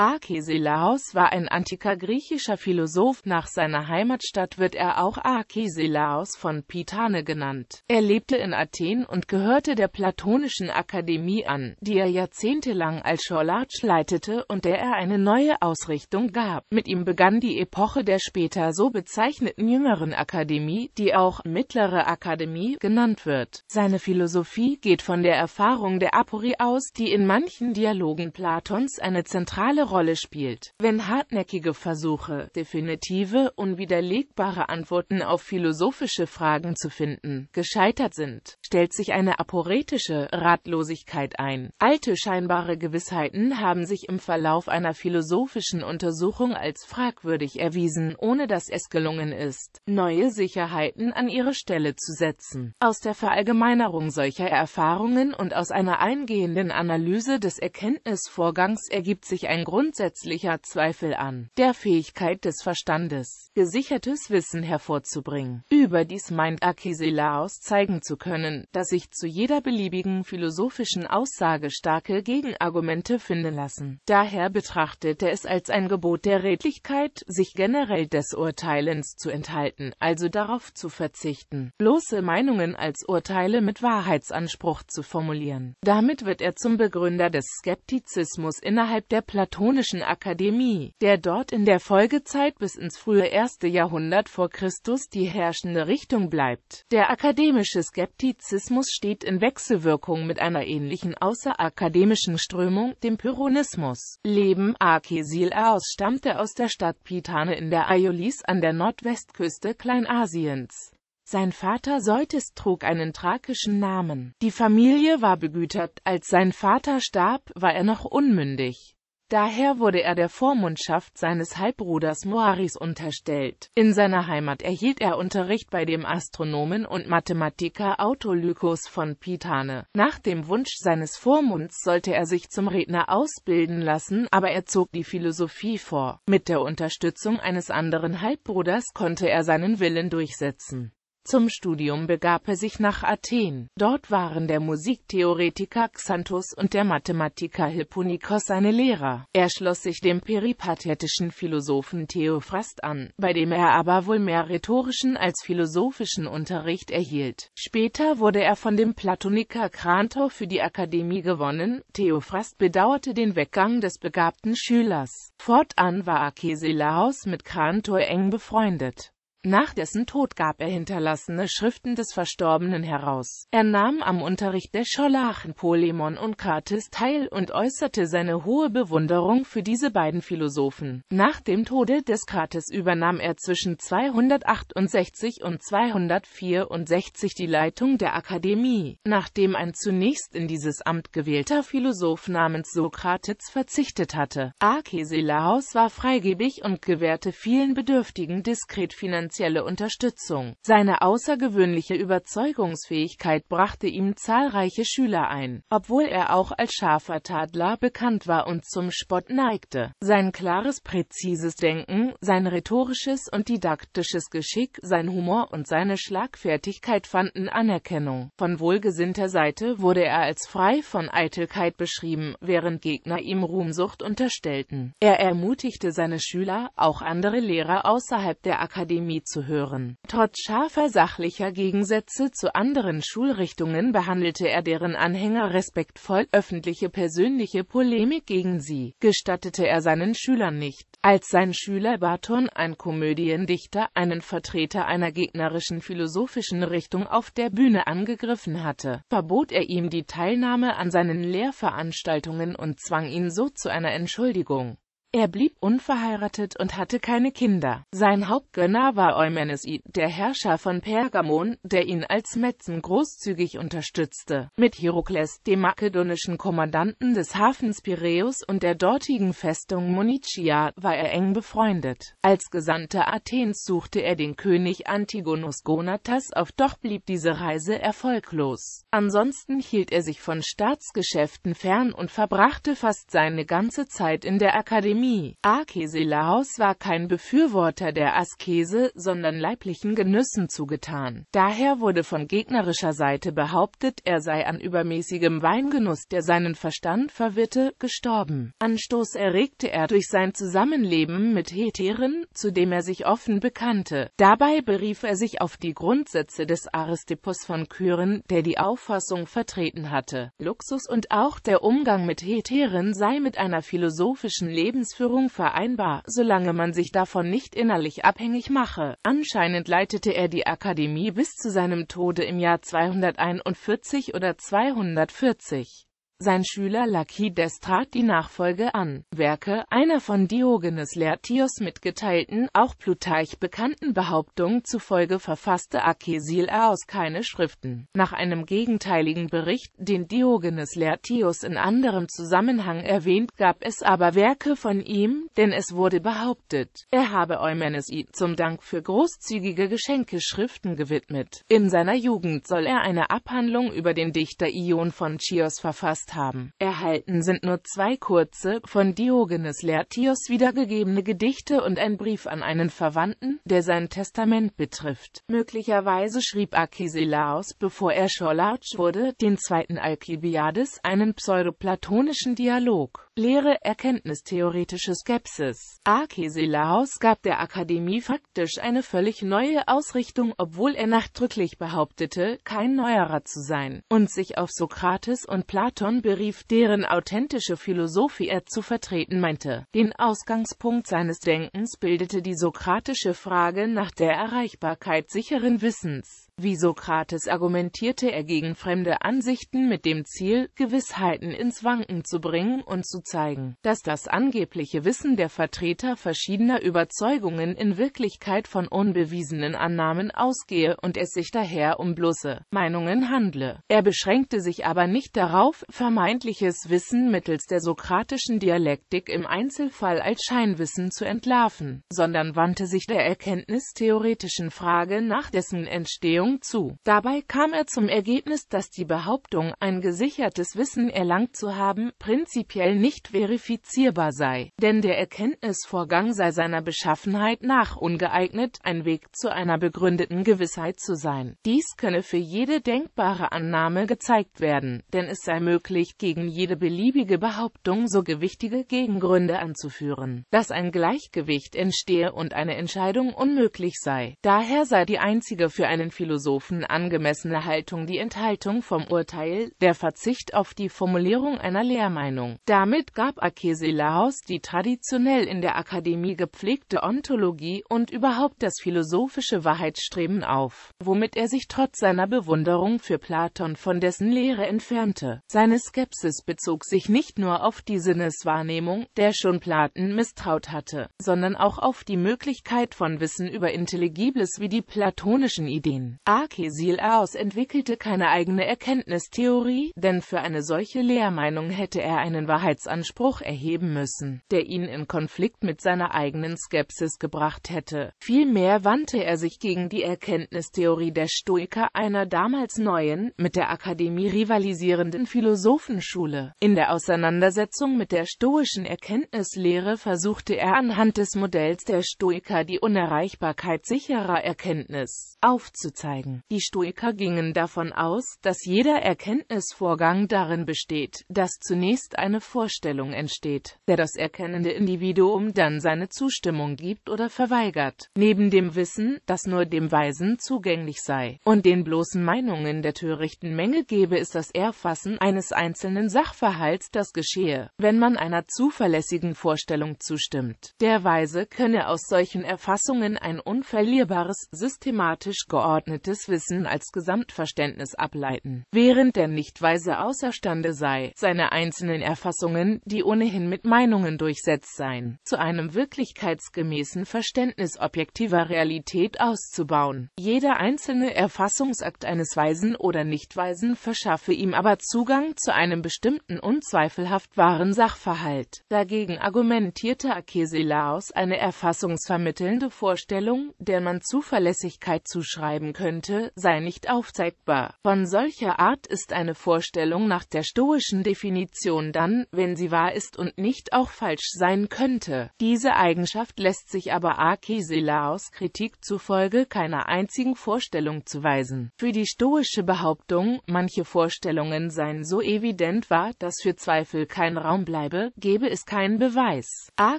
Arkesilaos war ein antiker griechischer Philosoph, nach seiner Heimatstadt wird er auch Arkesilaos von Pitane genannt. Er lebte in Athen und gehörte der Platonischen Akademie an, die er jahrzehntelang als Scholarch leitete und der er eine neue Ausrichtung gab. Mit ihm begann die Epoche der später so bezeichneten jüngeren Akademie, die auch Mittlere Akademie genannt wird. Seine Philosophie geht von der Erfahrung der Aporie aus, die in manchen Dialogen Platons eine zentrale Rolle spielt. Wenn hartnäckige Versuche, definitive, unwiderlegbare Antworten auf philosophische Fragen zu finden, gescheitert sind, stellt sich eine aporetische Ratlosigkeit ein. Alte scheinbare Gewissheiten haben sich im Verlauf einer philosophischen Untersuchung als fragwürdig erwiesen, ohne dass es gelungen ist, neue Sicherheiten an ihre Stelle zu setzen. Aus der Verallgemeinerung solcher Erfahrungen und aus einer eingehenden Analyse des Erkenntnisvorgangs ergibt sich ein großes grundsätzlicher Zweifel an der Fähigkeit des Verstandes, gesichertes Wissen hervorzubringen. Überdies meint Akisellaos zeigen zu können, dass sich zu jeder beliebigen philosophischen Aussage starke Gegenargumente finden lassen. Daher betrachtet er es als ein Gebot der Redlichkeit, sich generell des Urteilens zu enthalten, also darauf zu verzichten, bloße Meinungen als Urteile mit Wahrheitsanspruch zu formulieren. Damit wird er zum Begründer des Skeptizismus innerhalb der Platon Babylonischen Akademie, der dort in der Folgezeit bis ins frühe erste Jahrhundert vor Christus die herrschende Richtung bleibt. Der akademische Skeptizismus steht in Wechselwirkung mit einer ähnlichen außerakademischen Strömung, dem Pyrrhonismus. Leben A. Kesilaos stammte aus der Stadt Pitane in der Aiolis an der Nordwestküste Kleinasiens. Sein Vater Seutis trug einen thrakischen Namen. Die Familie war begütert. Als sein Vater starb, war er noch unmündig. Daher wurde er der Vormundschaft seines Halbbruders Moaris unterstellt. In seiner Heimat erhielt er Unterricht bei dem Astronomen und Mathematiker Autolykos von Pitane. Nach dem Wunsch seines Vormunds sollte er sich zum Redner ausbilden lassen, aber er zog die Philosophie vor. Mit der Unterstützung eines anderen Halbbruders konnte er seinen Willen durchsetzen zum Studium begab er sich nach Athen. Dort waren der Musiktheoretiker Xanthos und der Mathematiker Hipponikos seine Lehrer. Er schloss sich dem peripathetischen Philosophen Theophrast an, bei dem er aber wohl mehr rhetorischen als philosophischen Unterricht erhielt. Später wurde er von dem Platoniker Krantor für die Akademie gewonnen. Theophrast bedauerte den Weggang des begabten Schülers. Fortan war Akesilaos mit Krantor eng befreundet. Nach dessen Tod gab er hinterlassene Schriften des Verstorbenen heraus. Er nahm am Unterricht der Scholachen Polemon und Curtis teil und äußerte seine hohe Bewunderung für diese beiden Philosophen. Nach dem Tode des Curtis übernahm er zwischen 268 und 264 die Leitung der Akademie, nachdem ein zunächst in dieses Amt gewählter Philosoph namens Sokrates verzichtet hatte. Arkesilaos war freigebig und gewährte vielen Bedürftigen diskret finanzielle finanzielle Unterstützung. Seine außergewöhnliche Überzeugungsfähigkeit brachte ihm zahlreiche Schüler ein, obwohl er auch als scharfer Tadler bekannt war und zum Spott neigte. Sein klares, präzises Denken, sein rhetorisches und didaktisches Geschick, sein Humor und seine Schlagfertigkeit fanden Anerkennung. Von wohlgesinnter Seite wurde er als frei von Eitelkeit beschrieben, während Gegner ihm Ruhmsucht unterstellten. Er ermutigte seine Schüler, auch andere Lehrer außerhalb der Akademie Theorie zu hören. Trotz scharfer sachlicher Gegensätze zu anderen Schulrichtungen behandelte er deren Anhänger respektvoll, öffentliche persönliche Polemik gegen sie gestattete er seinen Schülern nicht. Als sein Schüler Barton, ein Komödiendichter, einen Vertreter einer gegnerischen philosophischen Richtung auf der Bühne angegriffen hatte, verbot er ihm die Teilnahme an seinen Lehrveranstaltungen und zwang ihn so zu einer Entschuldigung. Er blieb unverheiratet und hatte keine Kinder. Sein Hauptgönner war Eumenes I., der Herrscher von Pergamon, der ihn als Metzen großzügig unterstützte. Mit Hierokles, dem makedonischen Kommandanten des Hafens Piräus und der dortigen Festung Munichia, war er eng befreundet. Als Gesandter Athens suchte er den König Antigonus Gonatas auf, doch blieb diese Reise erfolglos. Ansonsten hielt er sich von Staatsgeschäften fern und verbrachte fast seine ganze Zeit in der Akademie Blasphemie. Arkeselaos war kein Befürworter der Askese, sondern leiblichen Genüssen zugetan. Daher wurde von gegnerischer Seite behauptet, er sei an übermäßigem Weingenuss, der seinen Verstand verwirrte, gestorben. Anstoß erregte er durch sein Zusammenleben mit Hetären, zu dem er sich offen bekannte. Dabei berief er sich auf die Grundsätze des Aristippus von Kyren, der die Auffassung vertreten hatte. Luxus und auch der Umgang mit Hetären sei mit einer philosophischen Lebens Lebensführung vereinbar, solange man sich davon nicht innerlich abhängig mache. Anscheinend leitete er die Akademie bis zu seinem Tode im Jahr 241 oder 240. Sein Schüler Lakides trat die Nachfolge an. Werke, einer von Diogenes Laertios mitgeteilten, auch Plutarch bekannten Behauptung zufolge verfasste aus keine Schriften. Nach einem gegenteiligen Bericht, den Diogenes Laertios in anderem Zusammenhang erwähnt, gab es aber Werke von ihm, denn es wurde behauptet, er habe Eumenes I zum Dank für großzügige Geschenke Schriften gewidmet. In seiner Jugend soll er eine Abhandlung über den Dichter Ion von Chios verfasst genutzt haben. Erhalten sind nur zwei kurze, von Diogenes Laertios wiedergegebene Gedichte und ein Brief an einen Verwandten, der sein Testament betrifft. Möglicherweise schrieb Archesilaos, bevor er Scholarch wurde, den zweiten Alkibiades, einen pseudoplatonischen Dialog leere erkenntnistheoretische Skepsis. A. Keselahaus gab der Akademie faktisch eine völlig neue Ausrichtung, obwohl er nachdrücklich behauptete, kein Neuerer zu sein, und sich auf Sokrates und Platon berief, deren authentische Philosophie er zu vertreten meinte. Den Ausgangspunkt seines Denkens bildete die sokratische Frage nach der Erreichbarkeit sicheren Wissens. Wie Sokrates argumentierte er gegen fremde Ansichten mit dem Ziel, Gewissheiten ins Wanken zu bringen und zu zeigen, dass das angebliche Wissen der Vertreter verschiedener Überzeugungen in Wirklichkeit von unbewiesenen Annahmen ausgehe und es sich daher um bloße Meinungen handle. Er beschränkte sich aber nicht darauf, vermeintliches Wissen mittels der sokratischen Dialektik im Einzelfall als Scheinwissen zu entlarven, sondern wandte sich der erkenntnistheoretischen Frage nach dessen Entstehung Verhandlung zu. Dabei kam er zum Ergebnis, dass die Behauptung, ein gesichertes Wissen erlangt zu haben, prinzipiell nicht verifizierbar sei, denn der Erkenntnisvorgang sei seiner Beschaffenheit nach ungeeignet, ein Weg zu einer begründeten Gewissheit zu sein. Dies könne für jede denkbare Annahme gezeigt werden, denn es sei möglich, gegen jede beliebige Behauptung so gewichtige Gegengründe anzuführen, dass ein Gleichgewicht entstehe und eine Entscheidung unmöglich sei. Daher sei die einzige für einen Philosophen Philosophen angemessene Haltung die Enthaltung vom Urteil, der Verzicht auf die Formulierung einer Lehrmeinung. Damit gab Akesilaus die traditionell in der Akademie gepflegte Ontologie und überhaupt das philosophische Wahrheitsstreben auf, womit er sich trotz seiner Bewunderung für Platon von dessen Lehre entfernte. Seine Skepsis bezog sich nicht nur auf die Sinneswahrnehmung, der schon Platon misstraut hatte, sondern auch auf die Möglichkeit von Wissen über Intelligibles wie die platonischen Ideen. Akesil aus entwickelte keine eigene Erkenntnistheorie, denn für eine solche Lehrmeinung hätte er einen Wahrheitsanspruch erheben müssen, der ihn in Konflikt mit seiner eigenen Skepsis gebracht hätte. Vielmehr wandte er sich gegen die Erkenntnistheorie der Stoiker, einer damals neuen, mit der Akademie rivalisierenden Philosophenschule. In der Auseinandersetzung mit der stoischen Erkenntnislehre versuchte er anhand des Modells der Stoiker die Unerreichbarkeit sicherer Erkenntnis aufzuzeigen zeigen. Die Stoiker gingen davon aus, dass jeder Erkenntnisvorgang darin besteht, dass zunächst eine Vorstellung entsteht, der das erkennende Individuum dann seine Zustimmung gibt oder verweigert. Neben dem Wissen, das nur dem Weisen zugänglich sei und den bloßen Meinungen der törichten Menge gebe es das Erfassen eines einzelnen Sachverhalts, das geschehe, wenn man einer zuverlässigen Vorstellung zustimmt. Der Weise könne aus solchen Erfassungen ein unverlierbares, systematisch geordnetes geeignetes Wissen als Gesamtverständnis ableiten, während der Nichtweise außerstande sei, seine einzelnen Erfassungen, die ohnehin mit Meinungen durchsetzt seien, zu einem wirklichkeitsgemäßen Verständnis objektiver Realität auszubauen. Jeder einzelne Erfassungsakt eines Weisen oder Nichtweisen verschaffe ihm aber Zugang zu einem bestimmten unzweifelhaft wahren Sachverhalt. Dagegen argumentierte Akesilaos eine erfassungsvermittelnde Vorstellung, der man Zuverlässigkeit zuschreiben könnte könnte, sei nicht aufzeigbar. Von solcher Art ist eine Vorstellung nach der stoischen Definition dann, wenn sie wahr ist und nicht auch falsch sein könnte. Diese Eigenschaft lässt sich aber A. Kisilaos Kritik zufolge keiner einzigen Vorstellung zuweisen. Für die stoische Behauptung, manche Vorstellungen seien so evident wahr, dass für Zweifel kein Raum bleibe, gebe es keinen Beweis. A.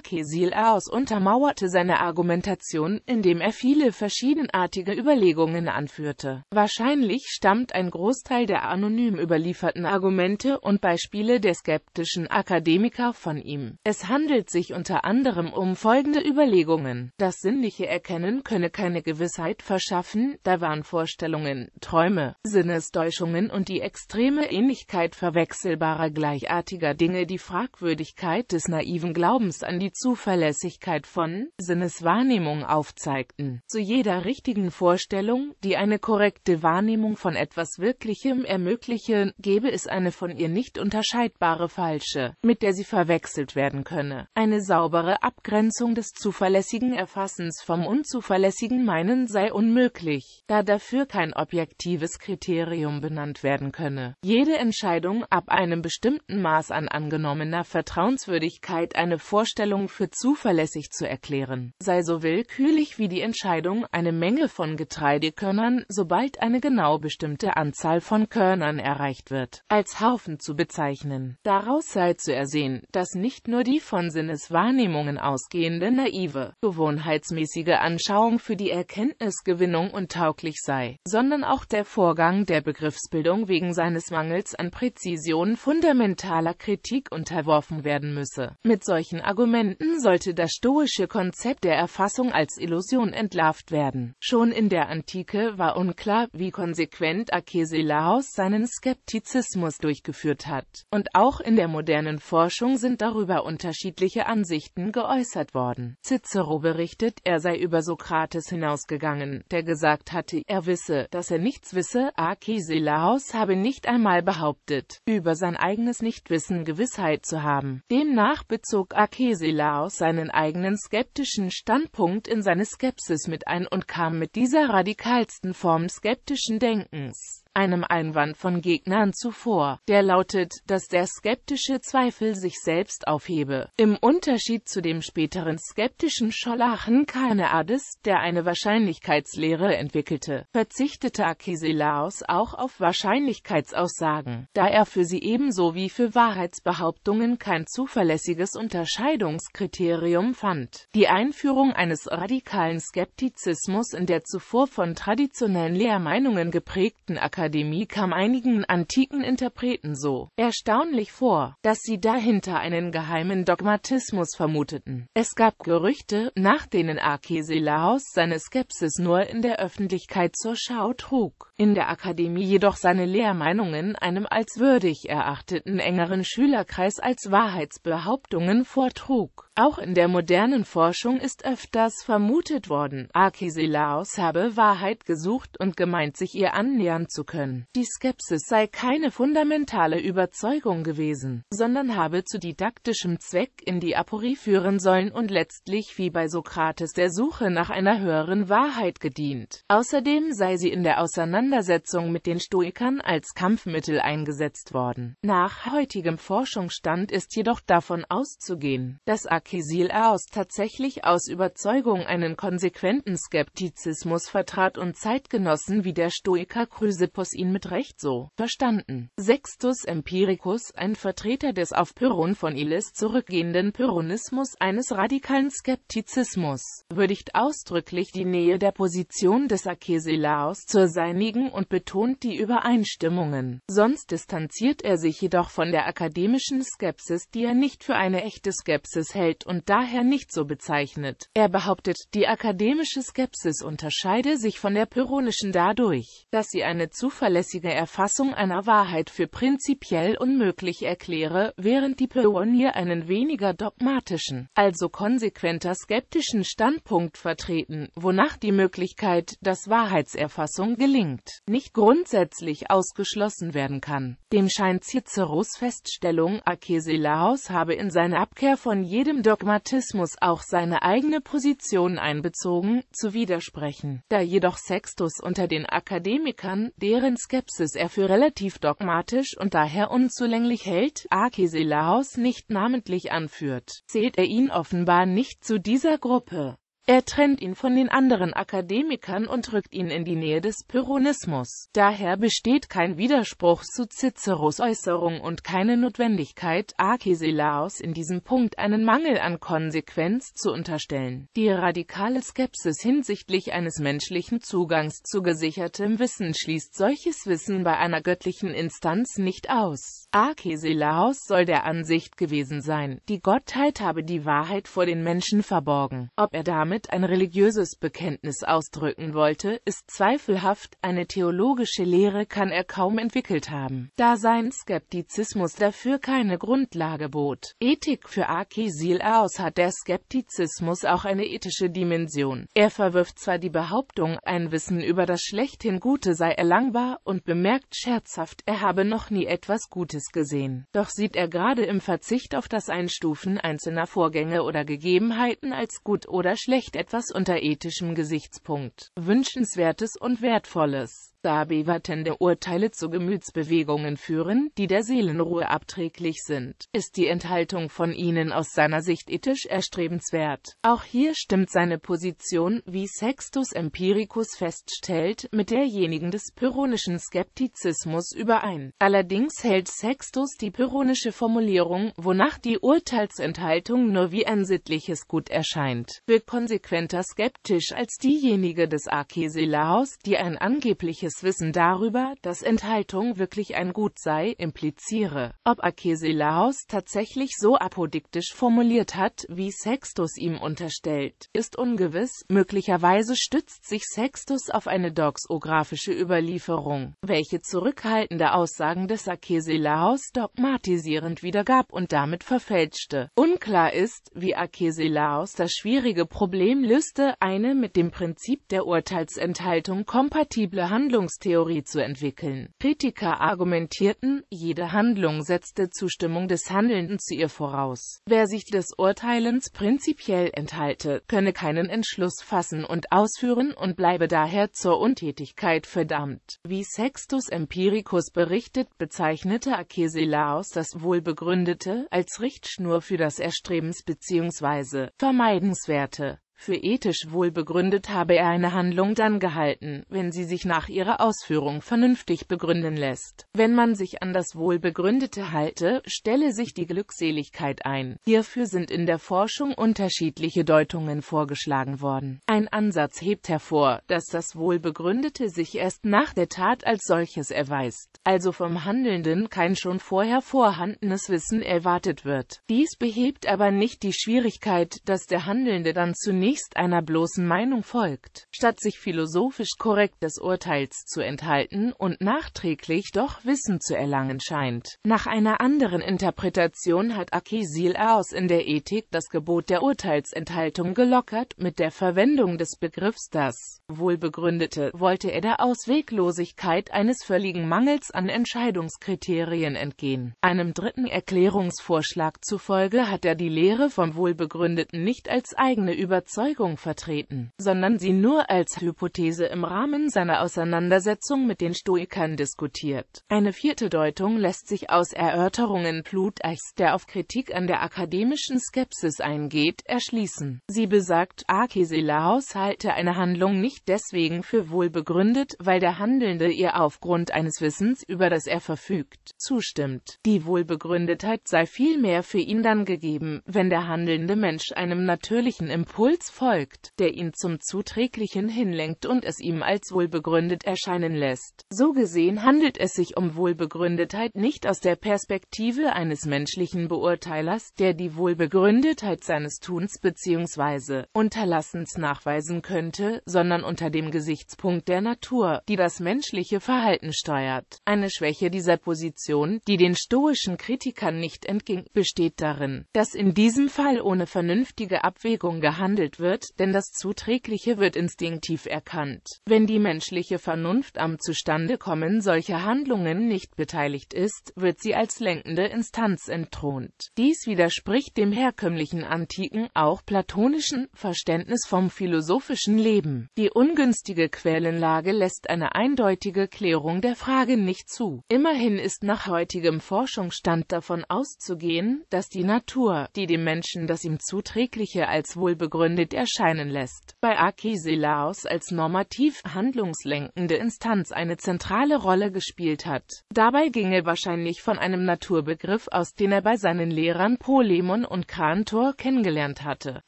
Kisilaos untermauerte seine Argumentation, indem er viele verschiedenartige Überlegungen anführte. Wahrscheinlich stammt ein Großteil der anonym überlieferten Argumente und Beispiele der skeptischen Akademiker von ihm. Es handelt sich unter anderem um folgende Überlegungen. Das sinnliche Erkennen könne keine Gewissheit verschaffen, da waren Vorstellungen, Träume, Sinnestäuschungen und die extreme Ähnlichkeit verwechselbarer gleichartiger Dinge die Fragwürdigkeit des naiven Glaubens an die Zuverlässigkeit von Sinneswahrnehmung aufzeigten. Zu jeder richtigen Vorstellung, die die eine korrekte Wahrnehmung von etwas Wirklichem ermögliche, gebe es eine von ihr nicht unterscheidbare falsche, mit der sie verwechselt werden könne. Eine saubere Abgrenzung des zuverlässigen Erfassens vom unzuverlässigen Meinen sei unmöglich, da dafür kein objektives Kriterium benannt werden könne. Jede Entscheidung ab einem bestimmten Maß an angenommener Vertrauenswürdigkeit eine Vorstellung für zuverlässig zu erklären, sei so willkürlich wie die Entscheidung, eine Menge von Getreidekörnern Körnern, sobald eine genau bestimmte Anzahl von Körnern erreicht wird, als Haufen zu bezeichnen. Daraus sei zu ersehen, dass nicht nur die von Sinneswahrnehmungen ausgehende naive, gewohnheitsmäßige Anschauung für die Erkenntnisgewinnung untauglich sei, sondern auch der Vorgang der Begriffsbildung wegen seines Mangels an Präzision fundamentaler Kritik unterworfen werden müsse. Mit solchen Argumenten sollte das stoische Konzept der Erfassung als Illusion entlarvt werden. Schon in der Antike war unklar, wie konsequent Akeselaos seinen Skeptizismus durchgeführt hat, und auch in der modernen Forschung sind darüber unterschiedliche Ansichten geäußert worden. Cicero berichtet, er sei über Sokrates hinausgegangen, der gesagt hatte, er wisse, dass er nichts wisse, Akeselaos habe nicht einmal behauptet, über sein eigenes Nichtwissen Gewissheit zu haben. Demnach bezog Akeselaos seinen eigenen skeptischen Standpunkt in seine Skepsis mit ein und kam mit dieser radikalsten Form skeptischen Denkens einem Einwand von Gegnern zuvor, der lautet, dass der skeptische Zweifel sich selbst aufhebe. Im Unterschied zu dem späteren skeptischen Scholachen Kaneades, der eine Wahrscheinlichkeitslehre entwickelte, verzichtete Akisilaos auch auf Wahrscheinlichkeitsaussagen, da er für sie ebenso wie für Wahrheitsbehauptungen kein zuverlässiges Unterscheidungskriterium fand. Die Einführung eines radikalen Skeptizismus in der zuvor von traditionellen Lehrmeinungen geprägten Akademie Akademie kam einigen antiken Interpreten so erstaunlich vor, dass sie dahinter einen geheimen Dogmatismus vermuteten. Es gab Gerüchte, nach denen Arkesilaos seine Skepsis nur in der Öffentlichkeit zur Schau trug, in der Akademie jedoch seine Lehrmeinungen einem als würdig erachteten engeren Schülerkreis als Wahrheitsbehauptungen vortrug. Auch in der modernen Forschung ist öfters vermutet worden, Archesilaos habe Wahrheit gesucht und gemeint, sich ihr annähern zu können. Die Skepsis sei keine fundamentale Überzeugung gewesen, sondern habe zu didaktischem Zweck in die Aporie führen sollen und letztlich wie bei Sokrates der Suche nach einer höheren Wahrheit gedient. Außerdem sei sie in der Auseinandersetzung mit den Stoikern als Kampfmittel eingesetzt worden. Nach heutigem Forschungsstand ist jedoch davon auszugehen, dass Archesilaos Kiesil aus tatsächlich aus Überzeugung einen konsequenten Skeptizismus vertrat und Zeitgenossen wie der Stoiker Chrysippos ihn mit Recht so verstanden. Sextus Empiricus, ein Vertreter des auf Pyrrhon von Illis zurückgehenden Pyrrhonismus eines radikalen Skeptizismus, würdigt ausdrücklich die Nähe der Position des Akesilaos zur seinigen und betont die Übereinstimmungen. Sonst distanziert er sich jedoch von der akademischen Skepsis, die er nicht für eine echte Skepsis hält erfreut und daher nicht so bezeichnet. Er behauptet, die akademische Skepsis unterscheide sich von der pyrrhonischen dadurch, dass sie eine zuverlässige Erfassung einer Wahrheit für prinzipiell unmöglich erkläre, während die Pyrrhonier einen weniger dogmatischen, also konsequenter skeptischen Standpunkt vertreten, wonach die Möglichkeit, dass Wahrheitserfassung gelingt, nicht grundsätzlich ausgeschlossen werden kann. Dem scheint Ciceros Feststellung, Akesilaos habe in seiner Abkehr von jedem Dogmatismus auch seine eigene Position einbezogen, zu widersprechen. Da jedoch Sextus unter den Akademikern, deren Skepsis er für relativ dogmatisch und daher unzulänglich hält, Arkesilaos nicht namentlich anführt, zählt er ihn offenbar nicht zu dieser Gruppe. Er trennt ihn von den anderen Akademikern und rückt ihn in die Nähe des Pyrrhonismus. Daher besteht kein Widerspruch zu Ciceros Äußerung und keine Notwendigkeit, Arcesilaus in diesem Punkt einen Mangel an Konsequenz zu unterstellen. Die radikale Skepsis hinsichtlich eines menschlichen Zugangs zu gesichertem Wissen schließt solches Wissen bei einer göttlichen Instanz nicht aus. Arkeselaos soll der Ansicht gewesen sein, die Gottheit habe die Wahrheit vor den Menschen verborgen. Ob er damit ein religiöses Bekenntnis ausdrücken wollte, ist zweifelhaft, eine theologische Lehre kann er kaum entwickelt haben, da sein Skeptizismus dafür keine Grundlage bot. Ethik für Arkeselaos hat der Skeptizismus auch eine ethische Dimension. Er verwirft zwar die Behauptung, ein Wissen über das schlechthin Gute sei erlangbar und bemerkt scherzhaft, er habe noch nie etwas Gutes Ganzes gesehen. Doch sieht er gerade im Verzicht auf das Einstufen einzelner Vorgänge oder Gegebenheiten als gut oder schlecht etwas unter ethischem Gesichtspunkt, Wünschenswertes und Wertvolles. Sabevatende Urteile zu Gemütsbewegungen führen, die der Seelenruhe abträglich sind, ist die Enthaltung von ihnen aus seiner Sicht ethisch erstrebenswert. Auch hier stimmt seine Position, wie Sextus Empiricus feststellt, mit derjenigen des pyrrhonischen Skeptizismus überein. Allerdings hält Sextus die pyrrhonische Formulierung, wonach die Urteilsenthaltung nur wie ein sittliches Gut erscheint, für konsequenter skeptisch als diejenige des Arkesilaos, die ein angebliches falsches Wissen darüber, dass Enthaltung wirklich ein Gut sei, impliziere. Ob Arkesilaos tatsächlich so apodiktisch formuliert hat, wie Sextus ihm unterstellt, ist ungewiss, möglicherweise stützt sich Sextus auf eine doxographische Überlieferung, welche zurückhaltende Aussagen des Arkesilaos dogmatisierend wiedergab und damit verfälschte. Unklar ist, wie Arkesilaos das schwierige Problem löste, eine mit dem Prinzip der Urteilsenthaltung kompatible Handlung Handlungstheorie zu entwickeln. Kritiker argumentierten, jede Handlung setzte Zustimmung des Handelnden zu ihr voraus. Wer sich des Urteilens prinzipiell enthalte, könne keinen Entschluss fassen und ausführen und bleibe daher zur Untätigkeit verdammt. Wie Sextus Empiricus berichtet, bezeichnete Akesilaos das Wohlbegründete als Richtschnur für das Erstrebens bzw. Vermeidenswerte. Für ethisch wohlbegründet habe er eine Handlung dann gehalten, wenn sie sich nach ihrer Ausführung vernünftig begründen lässt. Wenn man sich an das Wohlbegründete halte, stelle sich die Glückseligkeit ein. Hierfür sind in der Forschung unterschiedliche Deutungen vorgeschlagen worden. Ein Ansatz hebt hervor, dass das Wohlbegründete sich erst nach der Tat als solches erweist, also vom Handelnden kein schon vorher vorhandenes Wissen erwartet wird. Dies behebt aber nicht die Schwierigkeit, dass der Handelnde dann zunächst zunächst einer bloßen Meinung folgt, statt sich philosophisch korrekt des Urteils zu enthalten und nachträglich doch Wissen zu erlangen scheint. Nach einer anderen Interpretation hat Akisil aus in der Ethik das Gebot der Urteilsenthaltung gelockert, mit der Verwendung des Begriffs das Wohlbegründete wollte er der Ausweglosigkeit eines völligen Mangels an Entscheidungskriterien entgehen. Einem dritten Erklärungsvorschlag zufolge hat er die Lehre vom Wohlbegründeten nicht als eigene Überzeugung Überzeugung vertreten, sondern sie nur als Hypothese im Rahmen seiner Auseinandersetzung mit den Stoikern diskutiert. Eine vierte Deutung lässt sich aus Erörterungen Plutarchs, der auf Kritik an der akademischen Skepsis eingeht, erschließen. Sie besagt, Arkesilaos halte eine Handlung nicht deswegen für wohl begründet, weil der Handelnde ihr aufgrund eines Wissens, über das er verfügt, zustimmt. Die Wohlbegründetheit sei vielmehr für ihn dann gegeben, wenn der handelnde Mensch einem natürlichen Impuls folgt, der ihn zum Zuträglichen hinlenkt und es ihm als wohlbegründet erscheinen lässt. So gesehen handelt es sich um Wohlbegründetheit nicht aus der Perspektive eines menschlichen Beurteilers, der die Wohlbegründetheit seines Tuns bzw. Unterlassens nachweisen könnte, sondern unter dem Gesichtspunkt der Natur, die das menschliche Verhalten steuert. Eine Schwäche dieser Position, die den stoischen Kritikern nicht entging, besteht darin, dass in diesem Fall ohne vernünftige Abwägung gehandelt wird, denn das Zuträgliche wird instinktiv erkannt. Wenn die menschliche Vernunft am Zustandekommen solcher Handlungen nicht beteiligt ist, wird sie als lenkende Instanz entthront. Dies widerspricht dem herkömmlichen antiken, auch platonischen, Verständnis vom philosophischen Leben. Die ungünstige Quellenlage lässt eine eindeutige Klärung der Frage nicht zu. Immerhin ist nach heutigem Forschungsstand davon auszugehen, dass die Natur, die dem Menschen das ihm zuträgliche als wohlbegründet Abschnitt erscheinen lässt. Bei Archesilaos als normativ handlungslenkende Instanz eine zentrale Rolle gespielt hat. Dabei ging er wahrscheinlich von einem Naturbegriff aus, den er bei seinen Lehrern Polemon und Kantor kennengelernt hatte.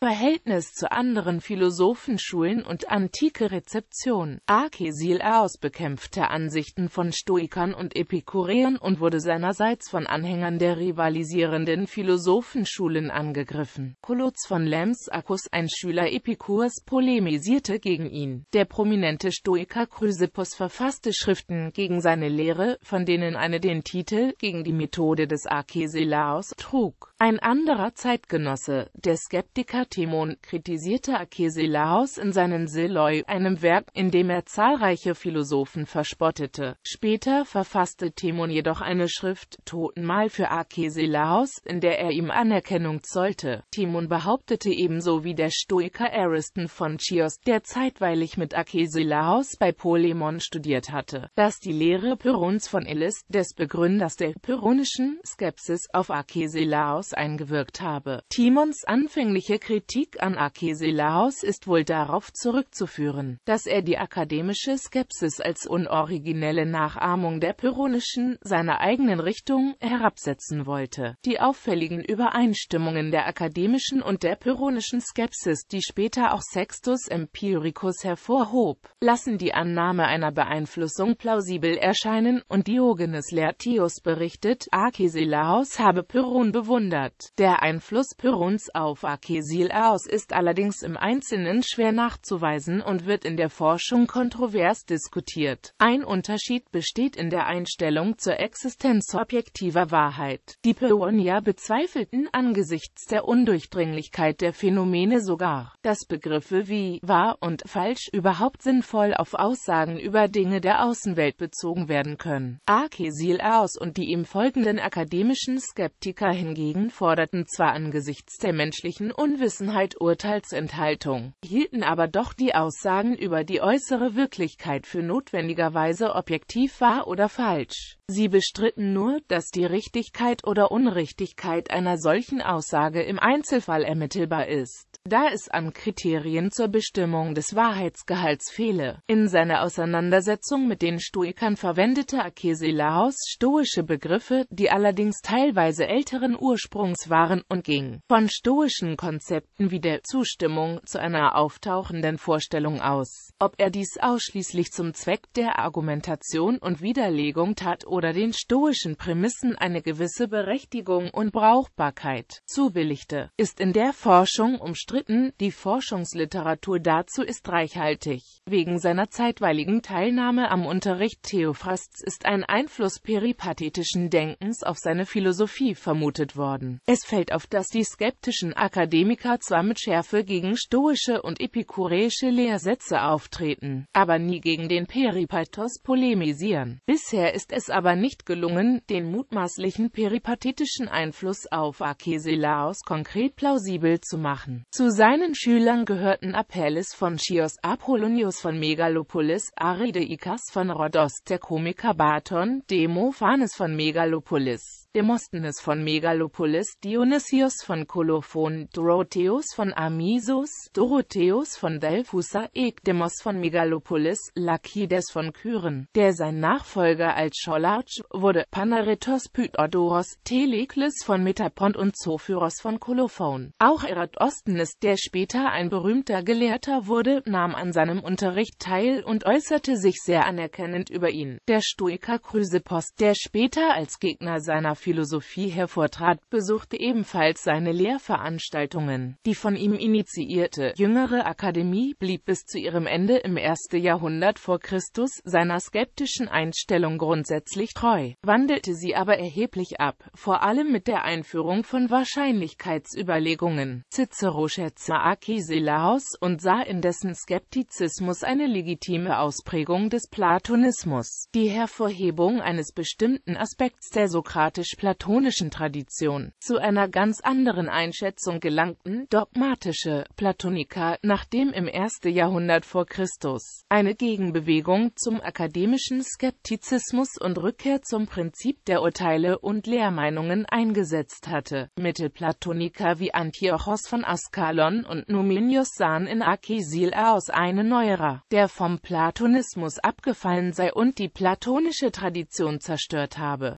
Verhältnis zu anderen Philosophenschulen und antike Rezeption. Archesilaos bekämpfte Ansichten von Stoikern und Epikureern und wurde seinerseits von Anhängern der rivalisierenden Philosophenschulen angegriffen. Kolotz von Lems Akkus ein Schüler Epikurs polemisierte gegen ihn. Der prominente Stoiker Chrysippos verfasste Schriften gegen seine Lehre, von denen eine den Titel «Gegen die Methode des Arkesilaos» trug ein anderer Zeitgenosse, der Skeptiker Timon, kritisierte Akesilaos in seinen Seloi, einem Werk, in dem er zahlreiche Philosophen verspottete. Später verfasste Timon jedoch eine Schrift Totenmal für Akesilaos, in der er ihm Anerkennung zollte. Timon behauptete ebenso wie der Stoiker Ariston von Chios, der zeitweilig mit Akesilaos bei Polemon studiert hatte, dass die Lehre Pyrons von Illis, des Begründers der pyrrhonischen Skepsis, auf Akesilaos, eingewirkt habe. Timons anfängliche Kritik an Akeselaos ist wohl darauf zurückzuführen, dass er die akademische Skepsis als unoriginelle Nachahmung der pyrrhonischen, seiner eigenen Richtung, herabsetzen wollte. Die auffälligen Übereinstimmungen der akademischen und der pyrrhonischen Skepsis, die später auch Sextus Empiricus hervorhob, lassen die Annahme einer Beeinflussung plausibel erscheinen, und Diogenes Laertius berichtet, Arkesilaos habe Pyrrhon bewundert. Jahrhundert. Der Einfluss Pyrrhons auf Arkesilaos ist allerdings im Einzelnen schwer nachzuweisen und wird in der Forschung kontrovers diskutiert. Ein Unterschied besteht in der Einstellung zur Existenz objektiver Wahrheit. Die Pyrrhonier bezweifelten angesichts der Undurchdringlichkeit der Phänomene sogar, dass Begriffe wie wahr und falsch überhaupt sinnvoll auf Aussagen über Dinge der Außenwelt bezogen werden können. Arkesilaos und die ihm folgenden akademischen Skeptiker hingegen forderten zwar angesichts der menschlichen Unwissenheit Urteilsenthaltung, hielten aber doch die Aussagen über die äußere Wirklichkeit für notwendigerweise objektiv wahr oder falsch. Sie bestritten nur, dass die Richtigkeit oder Unrichtigkeit einer solchen Aussage im Einzelfall ermittelbar ist da es an Kriterien zur Bestimmung des Wahrheitsgehalts fehle. In seiner Auseinandersetzung mit den Stoikern verwendete Akesilaos stoische Begriffe, die allerdings teilweise älteren Ursprungs waren, und ging von stoischen Konzepten wie der Zustimmung zu einer auftauchenden Vorstellung aus. Ob er dies ausschließlich zum Zweck der Argumentation und Widerlegung tat oder den stoischen Prämissen eine gewisse Berechtigung und Brauchbarkeit zubilligte, ist in der Forschung umstritten umstritten, die Forschungsliteratur dazu ist reichhaltig. Wegen seiner zeitweiligen Teilnahme am Unterricht Theophrasts ist ein Einfluss peripathetischen Denkens auf seine Philosophie vermutet worden. Es fällt auf, dass die skeptischen Akademiker zwar mit Schärfe gegen stoische und epikureische Lehrsätze auftreten, aber nie gegen den Peripathos polemisieren. Bisher ist es aber nicht gelungen, den mutmaßlichen peripathetischen Einfluss auf Arkesilaos konkret plausibel zu machen. Zu zu seinen Schülern gehörten Apelles von Chios, Apollonius von Megalopolis, Arideikas von Rhodos, der Komiker Barton, Demophanes von Megalopolis. Demosthenes von Megalopolis, Dionysios von Kolophon, Dorotheus von Amisus, Dorotheus von Delphusa, Ekdemos von Megalopolis, Lakides von Kyren, der sein Nachfolger als Scholarch wurde, Panaretos Pythodoros, Telekles von Metapont und Zophyros von Kolophon. Auch Eratosthenes, der später ein berühmter Gelehrter wurde, nahm an seinem Unterricht teil und äußerte sich sehr anerkennend über ihn. Der Stoiker Chrysippos, der später als Gegner seiner Philosophie hervortrat, besuchte ebenfalls seine Lehrveranstaltungen. Die von ihm initiierte Jüngere Akademie blieb bis zu ihrem Ende im 1. Jahrhundert vor Christus seiner skeptischen Einstellung grundsätzlich treu, wandelte sie aber erheblich ab, vor allem mit der Einführung von Wahrscheinlichkeitsüberlegungen. Cicero schätzte Akiselaos und sah in dessen Skeptizismus eine legitime Ausprägung des Platonismus. Die Hervorhebung eines bestimmten Aspekts der sokratischen griechisch-platonischen Tradition. Zu einer ganz anderen Einschätzung gelangten dogmatische Platoniker, nachdem im 1. Jahrhundert vor Christus eine Gegenbewegung zum akademischen Skeptizismus und Rückkehr zum Prinzip der Urteile und Lehrmeinungen eingesetzt hatte. Mittelplatoniker wie Antiochos von Askalon und Numenius sahen in Akesil aus eine neuerer, der vom Platonismus abgefallen sei und die platonische Tradition zerstört habe.